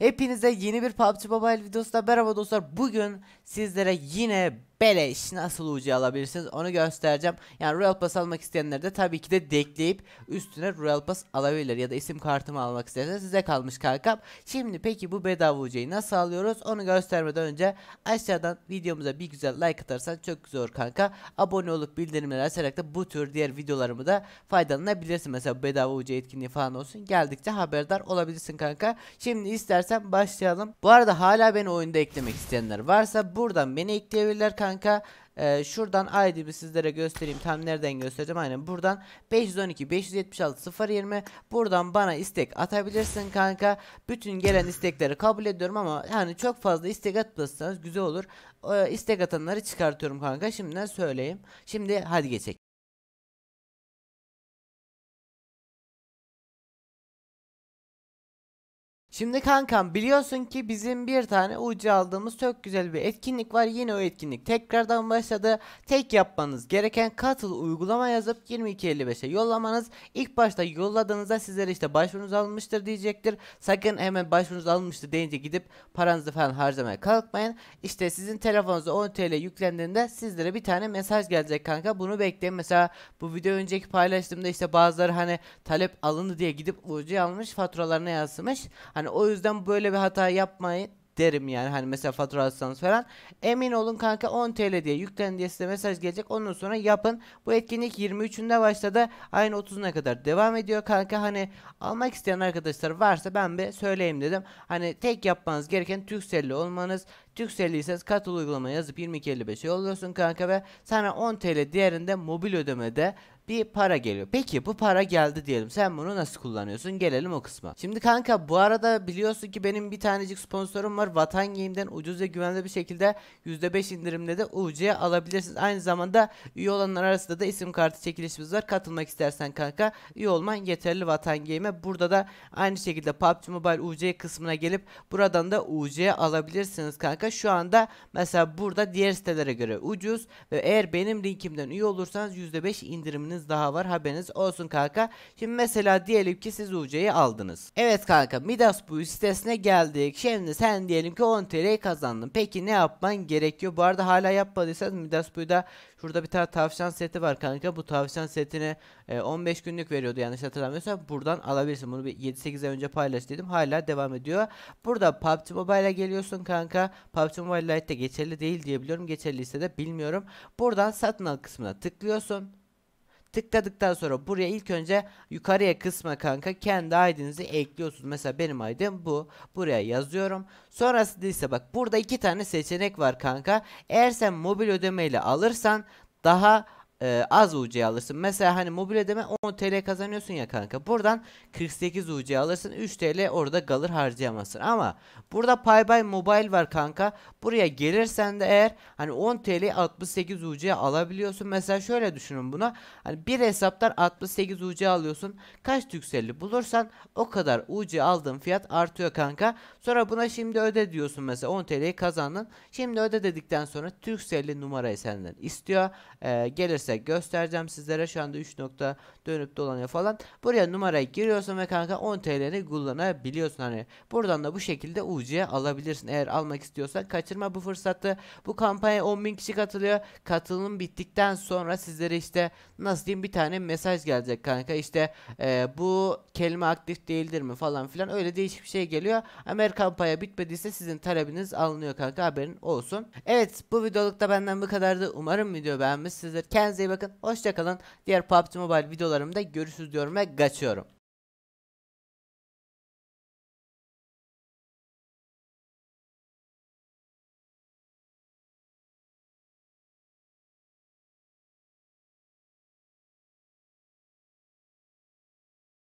Hepinize yeni bir PUBG Mobile videosunda merhaba dostlar. Bugün sizlere yine beleş nasıl ucu alabilirsiniz onu göstereceğim. Yani Royal Pass almak isteyenler de tabii ki de dekleyip üstüne Royal Pass alabilirler. ya da isim kartımı almak isterse size kalmış kanka. Şimdi peki bu bedava UC'yi nasıl alıyoruz onu göstermeden önce aşağıdan videomuza bir güzel like atarsan çok güzel olur kanka. Abone olup bildirimleri açarak da bu tür diğer videolarımı da faydalanabilirsin. Mesela bedava ucu etkinliği falan olsun geldikçe haberdar olabilirsin kanka. Şimdi istersen başlayalım. Bu arada hala beni oyunda eklemek isteyenler varsa buradan beni ekleyebilirler kanka kanka e, şuradan ID'yi sizlere göstereyim. Tam nereden göstereceğim? Aynen buradan 512 576 020 buradan bana istek atabilirsin kanka. Bütün gelen istekleri kabul ediyorum ama yani çok fazla istek atmazsanız güzel olur. E, istek atanları çıkartıyorum kanka. Şimdiden söyleyeyim. Şimdi hadi geçelim. Şimdi kankam biliyorsun ki bizim bir tane ucu aldığımız çok güzel bir etkinlik var. Yine o etkinlik tekrardan başladı. Tek yapmanız gereken katıl uygulama yazıp 22.55'e yollamanız. İlk başta yolladığınızda sizlere işte başvurunuz almıştır diyecektir. Sakın hemen başvurunuz alınmıştır deyince gidip paranızı falan harcamaya kalkmayın. İşte sizin telefonunuza 10 TL yüklendiğinde sizlere bir tane mesaj gelecek kanka. Bunu bekleyin. Mesela bu video önceki paylaştığımda işte bazıları hani talep alındı diye gidip ucu almış faturalarına yazmış. Hani yani o yüzden böyle bir hata yapmayın derim yani hani mesela fatura alsanız falan emin olun kanka 10 TL diye yüklen diye size mesaj gelecek ondan sonra yapın bu etkinlik 23'ünde başladı aynı 30'una kadar devam ediyor kanka hani almak isteyen arkadaşlar varsa ben bir söyleyeyim dedim hani tek yapmanız gereken Türkcell'li olmanız Türkcell'liyseniz katıl uygulama yazıp 22.55'e yolluyorsun kanka ve sana 10 TL değerinde mobil ödemede bir para geliyor. Peki bu para geldi diyelim. Sen bunu nasıl kullanıyorsun? Gelelim o kısma. Şimdi kanka bu arada biliyorsun ki benim bir tanecik sponsorum var. Vatan Game'den ucuz ve güvenli bir şekilde %5 indirimle de UC'ye alabilirsiniz. Aynı zamanda üye olanlar arasında da isim kartı çekilişimiz var. Katılmak istersen kanka üye olman yeterli Vatan Game'e. Burada da aynı şekilde PUBG Mobile UC kısmına gelip buradan da UC'ye alabilirsiniz kanka. Şu anda mesela burada diğer sitelere göre ucuz ve eğer benim linkimden üye olursanız %5 indiriminiz maçınız daha var haberiniz olsun kanka. Şimdi mesela diyelim ki siz UC'yi aldınız. Evet kanka Midas bu sitesine geldik. Şimdi sen diyelim ki 10 TL kazandın. Peki ne yapman gerekiyor? Bu arada hala yapmadıysanız Midas da şurada bir tane tavşan seti var kanka. Bu tavşan setini 15 e, günlük veriyordu yanlış hatırlamıyorsam. Buradan alabilirsin. Bunu bir 7-8 ay önce dedim. Hala devam ediyor. Burada PUBG Mobile'a geliyorsun kanka. PUBG Mobile de geçerli değil diyebiliyorum. Geçerliyse de bilmiyorum. Buradan satın al kısmına tıklıyorsun. Tıkladıktan sonra buraya ilk önce yukarıya kısma kanka kendi ID'nizi ekliyorsunuz. Mesela benim ID'm bu. Buraya yazıyorum. Sonrasında ise bak burada iki tane seçenek var kanka. Eğer sen mobil ödemeyle alırsan daha e, az UC alırsın. Mesela hani mobil mobiledeme 10 TL kazanıyorsun ya kanka. Buradan 48 UC alırsın. 3 TL orada kalır harcayamazsın. Ama burada PayBay Mobile var kanka. Buraya gelirsen de eğer hani 10 TL 68 UC alabiliyorsun. Mesela şöyle düşünün buna. Hani bir hesaptan 68 UC alıyorsun. Kaç Türkcelli bulursan o kadar UC aldığın fiyat artıyor kanka. Sonra buna şimdi öde diyorsun mesela 10 TL'yi kazandın. Şimdi öde dedikten sonra Türkcelli numarayı senden istiyor. Ee, gelirse gelirse göstereceğim sizlere. Şu anda 3 nokta dönüp dolanıyor falan. Buraya numarayı giriyorsun ve kanka 10 TL'ni kullanabiliyorsun. Hani buradan da bu şekilde UC'ye alabilirsin. Eğer almak istiyorsan kaçırma bu fırsatı. Bu kampanya 10.000 kişi katılıyor. Katılım bittikten sonra sizlere işte nasıl diyeyim bir tane mesaj gelecek kanka. İşte e, bu kelime aktif değildir mi falan filan öyle değişik bir şey geliyor. Eğer kampanya bitmediyse sizin talebiniz alınıyor kanka haberin olsun. Evet bu videolukta benden bu kadardı. Umarım video beğenmişsinizdir. Kendinize Kendinize iyi bakın. Hoşçakalın. Diğer PUBG Mobile videolarımda görüşürüz diyorum ve kaçıyorum.